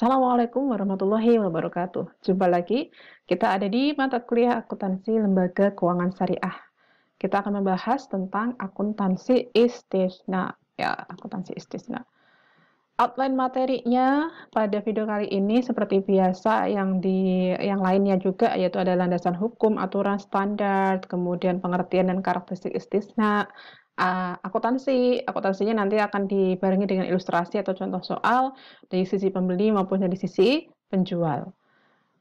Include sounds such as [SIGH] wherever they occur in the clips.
Assalamualaikum warahmatullahi wabarakatuh. Jumpa lagi, kita ada di mata kuliah akuntansi lembaga keuangan syariah. Kita akan membahas tentang akuntansi istisna. Ya, akuntansi istisna. Outline materinya pada video kali ini seperti biasa yang di yang lainnya juga yaitu ada landasan hukum, aturan standar, kemudian pengertian dan karakteristik istisna, uh, akuntansi. Akuntansinya nanti akan dibarengi dengan ilustrasi atau contoh soal dari sisi pembeli maupun dari sisi penjual.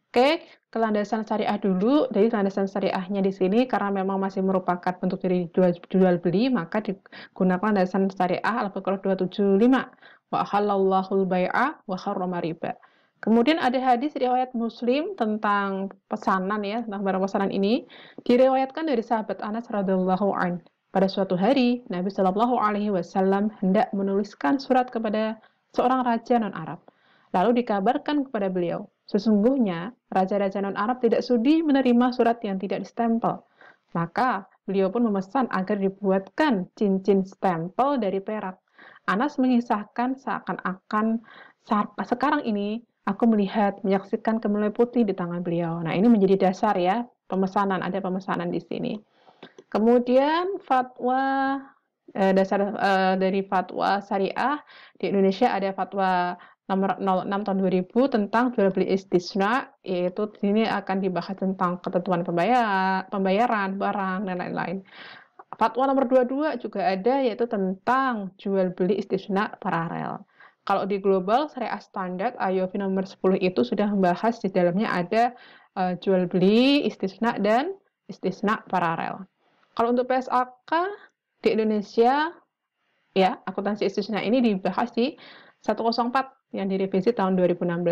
Oke, ke landasan syariah dulu. dari landasan syariahnya di sini karena memang masih merupakan bentuk dari jual, jual beli, maka digunakan landasan syariah Al-Baqarah 275. Wa halallahu bai'a wa harrama riba. Kemudian ada hadis riwayat Muslim tentang pesanan ya, tentang barang pesanan ini diriwayatkan dari sahabat Anas radhiyallahu an. Pada suatu hari, Nabi Shallallahu Alaihi Wasallam hendak menuliskan surat kepada seorang raja non Arab. Lalu dikabarkan kepada beliau, sesungguhnya raja-raja non Arab tidak sudi menerima surat yang tidak distempel. Maka beliau pun memesan agar dibuatkan cincin stempel dari perak. Anas mengisahkan seakan-akan sekarang ini aku melihat menyaksikan kemelai putih di tangan beliau. Nah ini menjadi dasar ya pemesanan ada pemesanan di sini. Kemudian fatwa eh, dasar eh, dari fatwa syariah di Indonesia ada fatwa nomor 06 tahun 2000 tentang jual beli istisna yaitu di sini akan dibahas tentang ketentuan pembayar, pembayaran barang dan lain-lain. Fatwa nomor 22 juga ada yaitu tentang jual beli istisna paralel. Kalau di global syariah standar IOV nomor 10 itu sudah membahas di dalamnya ada uh, jual beli istisna dan istisna paralel. Kalau untuk PSAK di Indonesia, ya akuntansi institusional ini dibahas di 104 yang direvisi tahun 2016.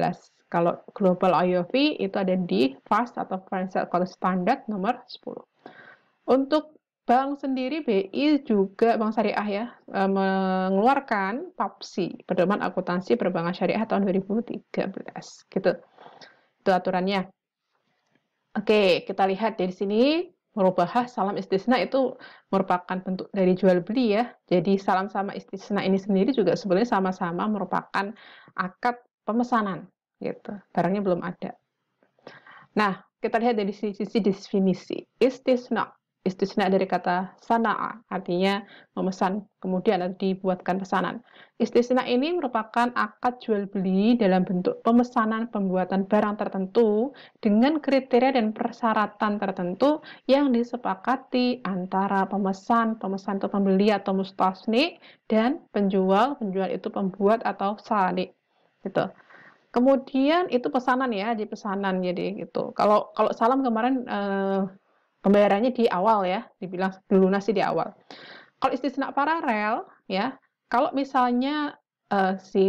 Kalau Global IOV itu ada di FAST atau Financial Accounting Standard nomor 10. Untuk bank sendiri BI juga Bank Syariah ya e, mengeluarkan PAPSI, Pedoman Akuntansi Perbankan Syariah tahun 2013 gitu. Itu aturannya. Oke, kita lihat dari sini merubahah salam istisna itu merupakan bentuk dari jual beli ya. Jadi salam sama istisna ini sendiri juga sebenarnya sama-sama merupakan akad pemesanan gitu. Barangnya belum ada. Nah, kita lihat dari sisi definisi. Istisna istisna dari kata sana'a, artinya memesan, kemudian dibuatkan pesanan. Istisna ini merupakan akad jual beli dalam bentuk pemesanan pembuatan barang tertentu dengan kriteria dan persyaratan tertentu yang disepakati antara pemesan, pemesan itu pembeli atau mustasni, dan penjual, penjual itu pembuat atau salik. Gitu. Kemudian itu pesanan ya, jadi pesanan jadi gitu. Kalau kalau salam kemarin eh, pembayarannya di awal ya, dibilang lunasi di awal. Kalau istisna paralel ya, kalau misalnya uh, si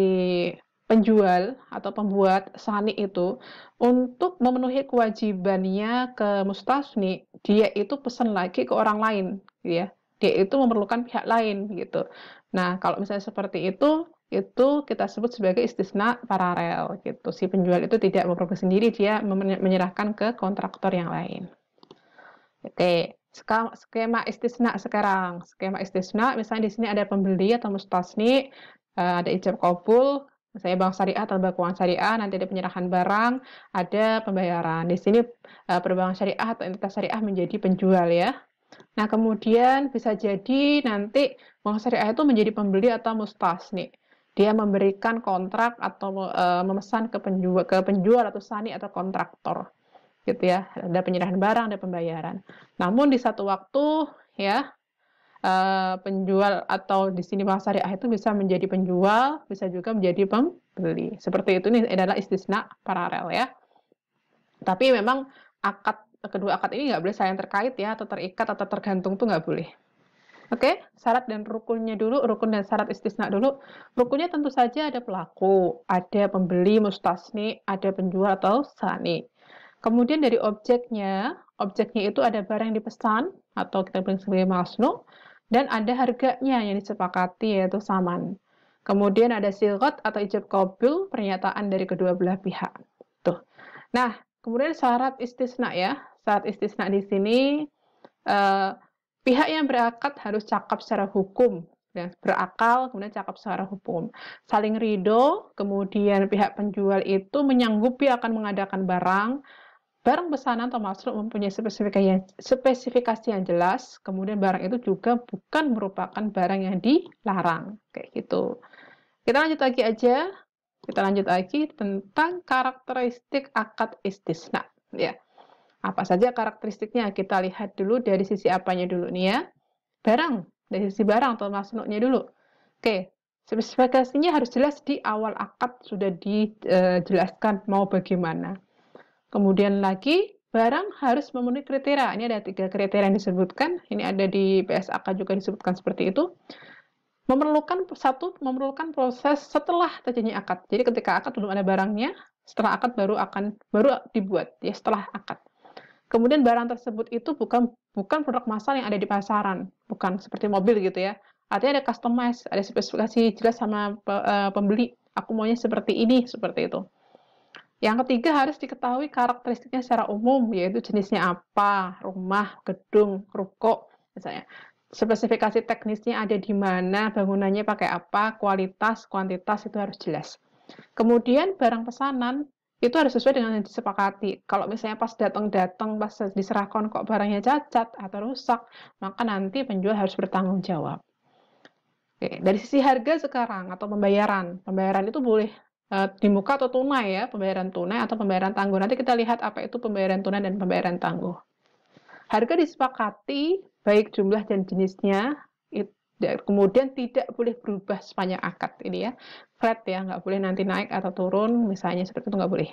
penjual atau pembuat sani itu untuk memenuhi kewajibannya ke mustasni, dia itu pesan lagi ke orang lain, ya. Dia itu memerlukan pihak lain gitu. Nah, kalau misalnya seperti itu, itu kita sebut sebagai istisna paralel gitu. Si penjual itu tidak memproduksi sendiri, dia menyerahkan ke kontraktor yang lain. PT. Skema istisna sekarang. Skema istisna misalnya di sini ada pembeli atau mustasni, eh, ada ijab kabul, misalnya bank syariah atau bank keuangan syariah, nanti ada penyerahan barang, ada pembayaran. Di sini eh, perbankan syariah atau entitas syariah menjadi penjual ya. Nah, kemudian bisa jadi nanti bank syariah itu menjadi pembeli atau mustasni. Dia memberikan kontrak atau eh, memesan ke penjual ke penjual atau sani atau kontraktor gitu ya ada penyerahan barang ada pembayaran namun di satu waktu ya eh, penjual atau di sini bahasa syariah itu bisa menjadi penjual bisa juga menjadi pembeli seperti itu ini adalah istisna paralel ya tapi memang akad kedua akad ini nggak boleh yang terkait ya atau terikat atau tergantung tuh nggak boleh Oke, okay? syarat dan rukunnya dulu, rukun dan syarat istisna dulu. Rukunnya tentu saja ada pelaku, ada pembeli, mustasni, ada penjual atau sani. Kemudian dari objeknya, objeknya itu ada barang yang dipesan atau kita bilang sebagai masnu dan ada harganya yang disepakati yaitu saman. Kemudian ada silgot atau ijab kabul pernyataan dari kedua belah pihak. Tuh. Nah, kemudian syarat istisna ya. Syarat istisna di sini eh, pihak yang berakad harus cakap secara hukum dan berakal, kemudian cakap secara hukum. Saling ridho, kemudian pihak penjual itu menyanggupi akan mengadakan barang, Barang pesanan atau masuk mempunyai spesifikasi yang, spesifikasi yang jelas, kemudian barang itu juga bukan merupakan barang yang dilarang. Kayak gitu. Kita lanjut lagi aja. Kita lanjut lagi tentang karakteristik akad istisna. Ya. Apa saja karakteristiknya? Kita lihat dulu dari sisi apanya dulu nih ya. Barang, dari sisi barang atau masuknya dulu. Oke, spesifikasinya harus jelas di awal akad sudah dijelaskan eh, mau bagaimana. Kemudian lagi, barang harus memenuhi kriteria. Ini ada tiga kriteria yang disebutkan. Ini ada di PSAK juga disebutkan seperti itu. Memerlukan satu, memerlukan proses setelah terjadinya akad. Jadi ketika akad belum ada barangnya, setelah akad baru akan baru dibuat ya setelah akad. Kemudian barang tersebut itu bukan bukan produk massal yang ada di pasaran, bukan seperti mobil gitu ya. Artinya ada customize, ada spesifikasi jelas sama eh, pembeli. Aku maunya seperti ini, seperti itu. Yang ketiga harus diketahui karakteristiknya secara umum, yaitu jenisnya apa, rumah, gedung, ruko, misalnya. Spesifikasi teknisnya ada di mana, bangunannya pakai apa, kualitas, kuantitas itu harus jelas. Kemudian barang pesanan itu harus sesuai dengan yang disepakati. Kalau misalnya pas datang-datang, pas diserahkan kok barangnya cacat atau rusak, maka nanti penjual harus bertanggung jawab. Oke, dari sisi harga sekarang atau pembayaran, pembayaran itu boleh Eh, di muka atau tunai ya, pembayaran tunai atau pembayaran tangguh. Nanti kita lihat apa itu pembayaran tunai dan pembayaran tangguh. Harga disepakati baik jumlah dan jenisnya, kemudian tidak boleh berubah sepanjang akad ini ya. Flat ya, nggak boleh nanti naik atau turun, misalnya seperti itu nggak boleh.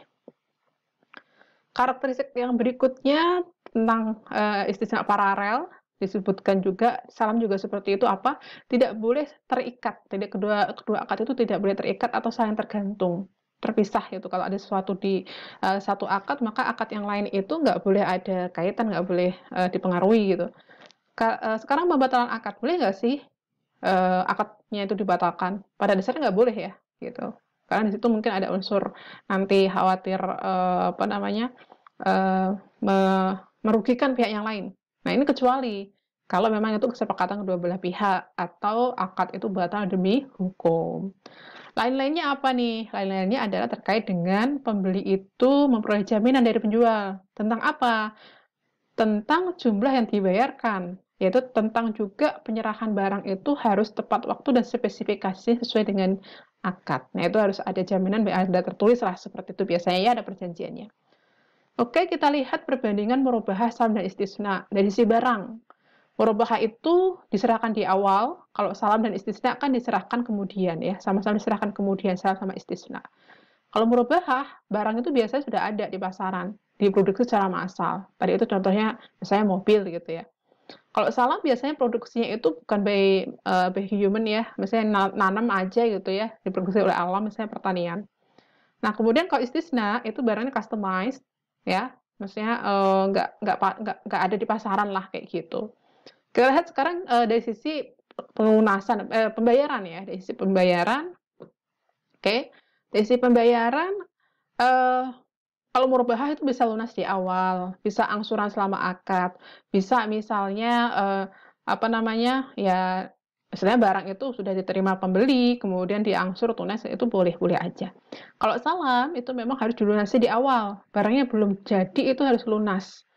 Karakteristik yang berikutnya tentang uh, eh, istisna paralel, disebutkan juga salam juga seperti itu apa tidak boleh terikat tidak kedua kedua akad itu tidak boleh terikat atau saling tergantung terpisah itu kalau ada sesuatu di uh, satu akad maka akad yang lain itu nggak boleh ada kaitan nggak boleh uh, dipengaruhi gitu Ka uh, sekarang pembatalan akad boleh nggak sih uh, akadnya itu dibatalkan pada dasarnya nggak boleh ya gitu karena di situ mungkin ada unsur nanti khawatir uh, apa namanya uh, me merugikan pihak yang lain Nah, ini kecuali kalau memang itu kesepakatan kedua belah pihak atau akad itu batal demi hukum. Lain-lainnya apa nih? Lain-lainnya adalah terkait dengan pembeli itu memperoleh jaminan dari penjual. Tentang apa? Tentang jumlah yang dibayarkan, yaitu tentang juga penyerahan barang itu harus tepat waktu dan spesifikasi sesuai dengan akad. Nah, itu harus ada jaminan, ada tertulis lah seperti itu biasanya ya ada perjanjiannya. Oke, kita lihat perbandingan murabahah salam dan istisna dari si barang. Murabahah itu diserahkan di awal, kalau salam dan istisna kan diserahkan kemudian ya, sama-sama diserahkan kemudian salam sama istisna. Kalau murabahah, barang itu biasanya sudah ada di pasaran, diproduksi secara massal. Tadi itu contohnya misalnya mobil gitu ya. Kalau salam biasanya produksinya itu bukan by, uh, by human ya, misalnya nanam aja gitu ya, diproduksi oleh alam misalnya pertanian. Nah, kemudian kalau istisna itu barangnya customized, ya maksudnya eh, nggak uh, nggak nggak ada di pasaran lah kayak gitu kita lihat sekarang uh, dari sisi pelunasan eh, pembayaran ya dari sisi pembayaran oke okay. dari sisi pembayaran uh, kalau murabahah itu bisa lunas di awal bisa angsuran selama akad bisa misalnya uh, apa namanya ya Misalnya barang itu sudah diterima pembeli, kemudian diangsur tunai, itu boleh-boleh aja. Kalau salam, itu memang harus dilunasi di awal. Barangnya belum jadi, itu harus lunas.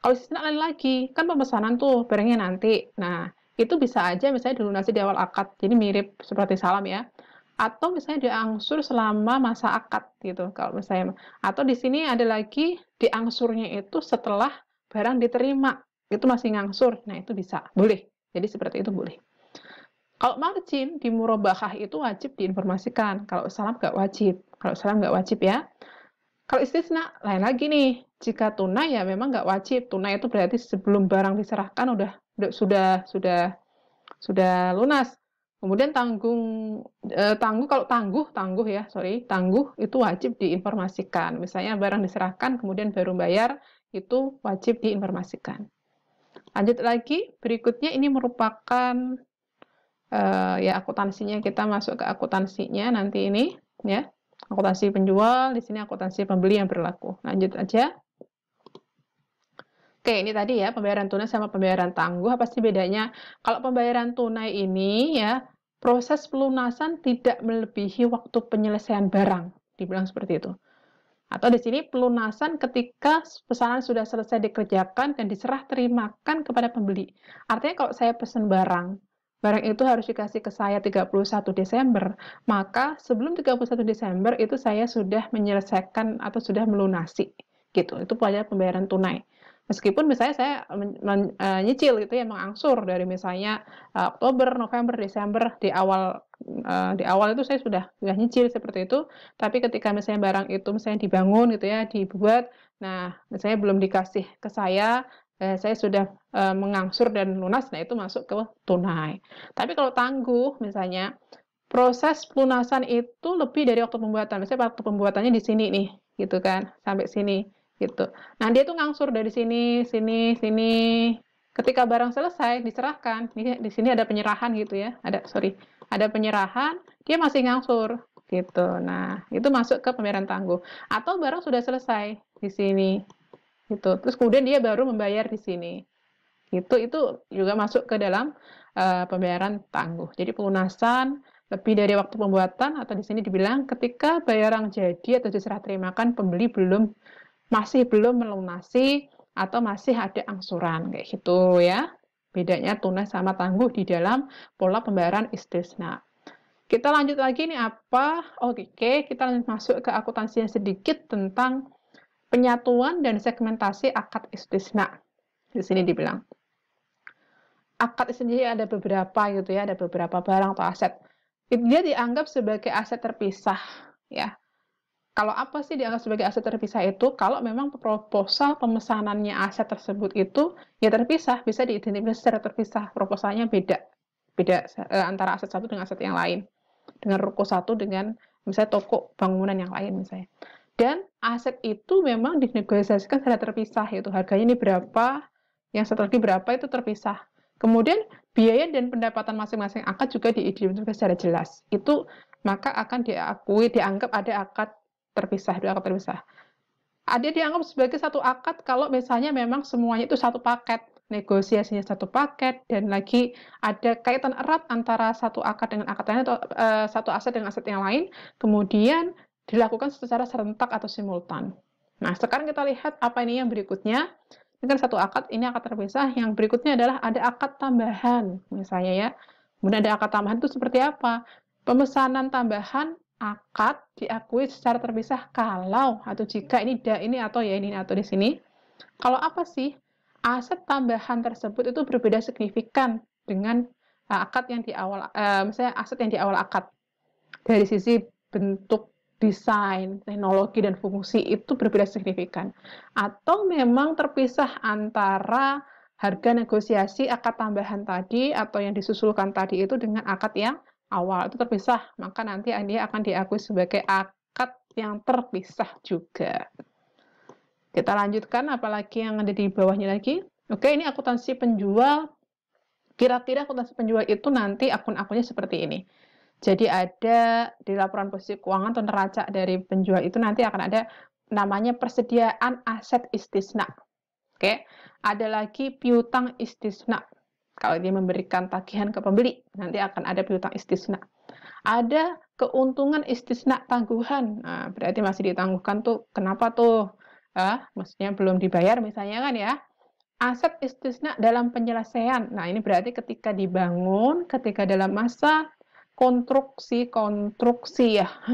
Kalau istisna lain lagi, kan pemesanan tuh barangnya nanti. Nah, itu bisa aja misalnya dilunasi di awal akad, jadi mirip seperti salam ya atau misalnya diangsur selama masa akad gitu kalau misalnya atau di sini ada lagi diangsurnya itu setelah barang diterima itu masih ngangsur nah itu bisa boleh jadi seperti itu boleh kalau margin di murabahah itu wajib diinformasikan. Kalau salam nggak wajib. Kalau salam nggak wajib ya. Kalau istisna, lain lagi nih. Jika tunai ya memang nggak wajib. Tunai itu berarti sebelum barang diserahkan udah, sudah sudah sudah lunas. Kemudian tanggung eh, tangguh kalau tangguh tangguh ya sorry tangguh itu wajib diinformasikan. Misalnya barang diserahkan kemudian baru bayar itu wajib diinformasikan. Lanjut lagi berikutnya ini merupakan Eh, ya akuntansinya kita masuk ke akuntansinya nanti ini ya akuntansi penjual di sini akuntansi pembeli yang berlaku lanjut aja Oke, ini tadi ya pembayaran tunai sama pembayaran tangguh apa sih bedanya? Kalau pembayaran tunai ini ya proses pelunasan tidak melebihi waktu penyelesaian barang, dibilang seperti itu. Atau di sini pelunasan ketika pesanan sudah selesai dikerjakan dan diserah terimakan kepada pembeli. Artinya kalau saya pesan barang, barang itu harus dikasih ke saya 31 Desember, maka sebelum 31 Desember itu saya sudah menyelesaikan atau sudah melunasi gitu. Itu pelajaran pembayaran tunai. Meskipun misalnya saya menyicil e, gitu ya mengangsur dari misalnya e, Oktober, November, Desember di awal e, di awal itu saya sudah sudah nyicil seperti itu, tapi ketika misalnya barang itu misalnya dibangun gitu ya, dibuat Nah, misalnya belum dikasih ke saya, eh, saya sudah eh, mengangsur dan lunas, nah itu masuk ke tunai. Tapi kalau tangguh misalnya, proses pelunasan itu lebih dari waktu pembuatan. Misalnya waktu pembuatannya di sini nih, gitu kan, sampai sini gitu. Nah dia tuh ngangsur dari sini, sini, sini. Ketika barang selesai diserahkan, nih, di sini ada penyerahan gitu ya, ada sorry, ada penyerahan, dia masih ngangsur gitu. Nah itu masuk ke pembayaran tangguh. Atau barang sudah selesai di sini gitu terus kemudian dia baru membayar di sini gitu itu juga masuk ke dalam uh, pembayaran tangguh jadi pelunasan lebih dari waktu pembuatan atau di sini dibilang ketika barang jadi atau diserah terimakan pembeli belum masih belum melunasi atau masih ada angsuran kayak gitu ya bedanya tunai sama tangguh di dalam pola pembayaran istisna kita lanjut lagi nih apa oke okay, kita lanjut masuk ke akuntansi yang sedikit tentang penyatuan dan segmentasi akad istisna. Di sini dibilang. Akad istisna ada beberapa gitu ya, ada beberapa barang atau aset. Dia dianggap sebagai aset terpisah ya. Kalau apa sih dianggap sebagai aset terpisah itu? Kalau memang proposal pemesanannya aset tersebut itu ya terpisah, bisa diidentifikasi secara terpisah, proposalnya beda. Beda eh, antara aset satu dengan aset yang lain. Dengan ruko satu dengan misalnya toko bangunan yang lain misalnya dan aset itu memang dinegosiasikan secara terpisah yaitu harganya ini berapa yang satu lagi berapa itu terpisah kemudian biaya dan pendapatan masing-masing akad juga diidentifikasi secara jelas itu maka akan diakui dianggap ada akad terpisah dua akad terpisah ada dianggap sebagai satu akad kalau misalnya memang semuanya itu satu paket negosiasinya satu paket dan lagi ada kaitan erat antara satu akad dengan akad lain atau uh, satu aset dengan aset yang lain kemudian dilakukan secara serentak atau simultan. Nah, sekarang kita lihat apa ini yang berikutnya. Ini kan satu akad, ini akad terpisah. Yang berikutnya adalah ada akad tambahan, misalnya ya. Kemudian ada akad tambahan itu seperti apa? Pemesanan tambahan akad diakui secara terpisah kalau atau jika ini da ini atau ya ini atau di sini. Kalau apa sih? Aset tambahan tersebut itu berbeda signifikan dengan eh, akad yang di awal, eh, misalnya aset yang di awal akad dari sisi bentuk desain, teknologi, dan fungsi itu berbeda signifikan. Atau memang terpisah antara harga negosiasi akad tambahan tadi atau yang disusulkan tadi itu dengan akad yang awal. Itu terpisah, maka nanti dia akan diakui sebagai akad yang terpisah juga. Kita lanjutkan, apalagi yang ada di bawahnya lagi. Oke, ini akuntansi penjual. Kira-kira akuntansi penjual itu nanti akun-akunnya seperti ini jadi ada di laporan posisi keuangan atau neraca dari penjual itu nanti akan ada namanya persediaan aset istisna. Oke, ada lagi piutang istisna. Kalau dia memberikan tagihan ke pembeli, nanti akan ada piutang istisna. Ada keuntungan istisna tangguhan. Nah, berarti masih ditangguhkan tuh. Kenapa tuh? Ah, maksudnya belum dibayar misalnya kan ya aset istisna dalam penyelesaian. Nah, ini berarti ketika dibangun, ketika dalam masa konstruksi konstruksi ya. [LAUGHS]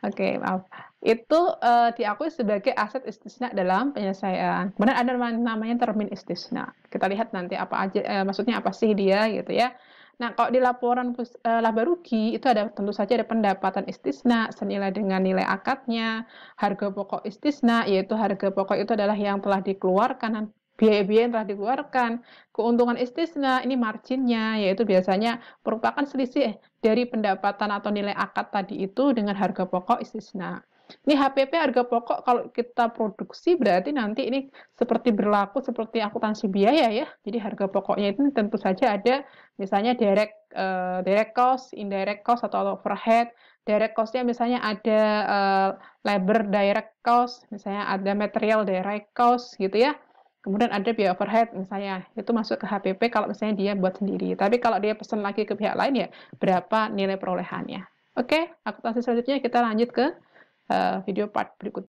Oke, okay, maaf. Itu uh, diakui sebagai aset istisna dalam penyelesaian. Kemudian ada namanya termin istisna. Kita lihat nanti apa aja uh, maksudnya apa sih dia gitu ya. Nah, kalau di laporan uh, laba rugi itu ada tentu saja ada pendapatan istisna senilai dengan nilai akadnya, harga pokok istisna yaitu harga pokok itu adalah yang telah dikeluarkan biaya-biaya yang telah dikeluarkan, keuntungan istisna, ini marginnya, yaitu biasanya merupakan selisih dari pendapatan atau nilai akad tadi itu dengan harga pokok istisna. Ini HPP harga pokok kalau kita produksi berarti nanti ini seperti berlaku seperti akuntansi biaya ya. Jadi harga pokoknya itu tentu saja ada misalnya direct uh, direct cost, indirect cost atau overhead. Direct costnya misalnya ada uh, labor direct cost, misalnya ada material direct cost gitu ya. Kemudian ada biaya overhead misalnya, itu masuk ke HPP kalau misalnya dia buat sendiri. Tapi kalau dia pesan lagi ke pihak lain ya berapa nilai perolehannya. Oke, akuntansi selanjutnya kita lanjut ke uh, video part berikut.